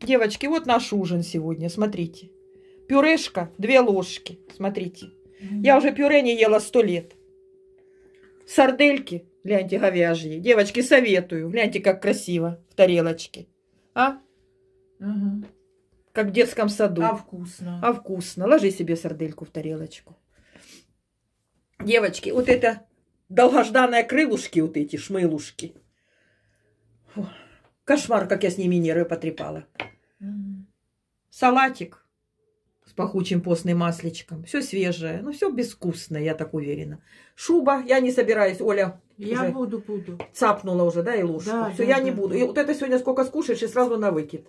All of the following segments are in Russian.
Девочки, вот наш ужин сегодня, смотрите. Пюрешка, две ложки, смотрите. Я уже пюре не ела сто лет. Сардельки, гляньте, говяжьи. Девочки, советую. Гляньте, как красиво в тарелочке. А? Угу. Как в детском саду. А вкусно. А вкусно. Ложи себе сардельку в тарелочку. Девочки, вот это долгожданные крылушки, вот эти шмылушки. Фух. Кошмар, как я с ними нервы потрепала. Салатик с пахучим постным масличком. Все свежее, ну все безвкусное, я так уверена. Шуба, я не собираюсь, Оля. Я буду, буду. Цапнула уже, да, и ложку. Да, все, да, я да, не буду. И вот это сегодня сколько скушаешь, и сразу на выкид.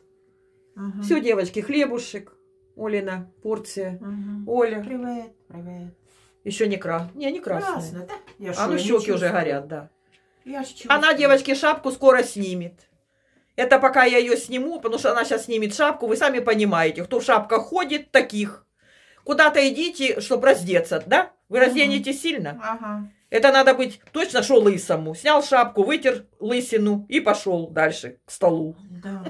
Ага. Все, девочки, хлебушек. Олина, порция. Ага. Оля. Привет, привет. Еще не кра. Не, не красная. Красно, да? Я а ну щеки уже горят, да. Я Она, девочки, шапку скоро снимет. Это пока я ее сниму, потому что она сейчас снимет шапку. Вы сами понимаете, кто в шапках ходит, таких. Куда-то идите, чтобы раздеться, да? Вы разденетесь угу. сильно? Ага. Это надо быть точно, что лысому. Снял шапку, вытер лысину и пошел дальше к столу. Да.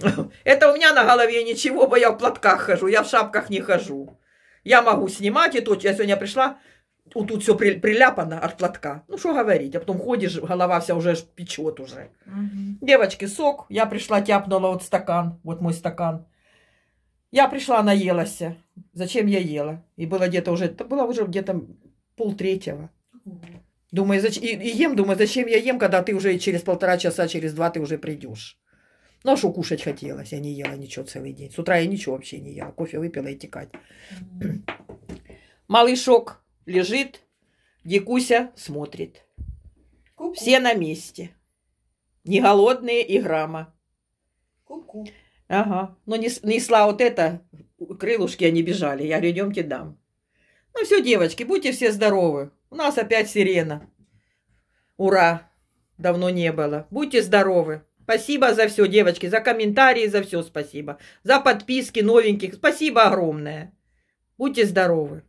Это у меня на голове ничего, бо я в платках хожу, я в шапках не хожу. Я могу снимать, и тут я сегодня пришла, вот тут все при, приляпано от платка. Ну, что говорить, а потом ходишь, голова вся уже печет уже. Угу. Девочки, сок. Я пришла, тяпнула вот стакан, вот мой стакан. Я пришла, наелась. Зачем я ела? И было где-то уже, это было уже где-то полтретьего. Угу. Думаю, зач... и, и ем, думаю, зачем я ем, когда ты уже через полтора часа, через два ты уже придешь. Ну, а что кушать хотелось? Я не ела ничего целый день. С утра я ничего вообще не ела. Кофе выпила и текать. Mm-hmm. Малышок лежит, Дикуся смотрит. Ку-ку. Все на месте. Не голодные и грамма. Ку-ку. Ага. Но несла вот это, крылышки они бежали. Я говорю, идемте дам. Ну все, девочки, будьте все здоровы. У нас опять сирена. Ура! Давно не было. Будьте здоровы. Спасибо за все, девочки, за комментарии, за все спасибо. За подписки новеньких. Спасибо огромное. Будьте здоровы.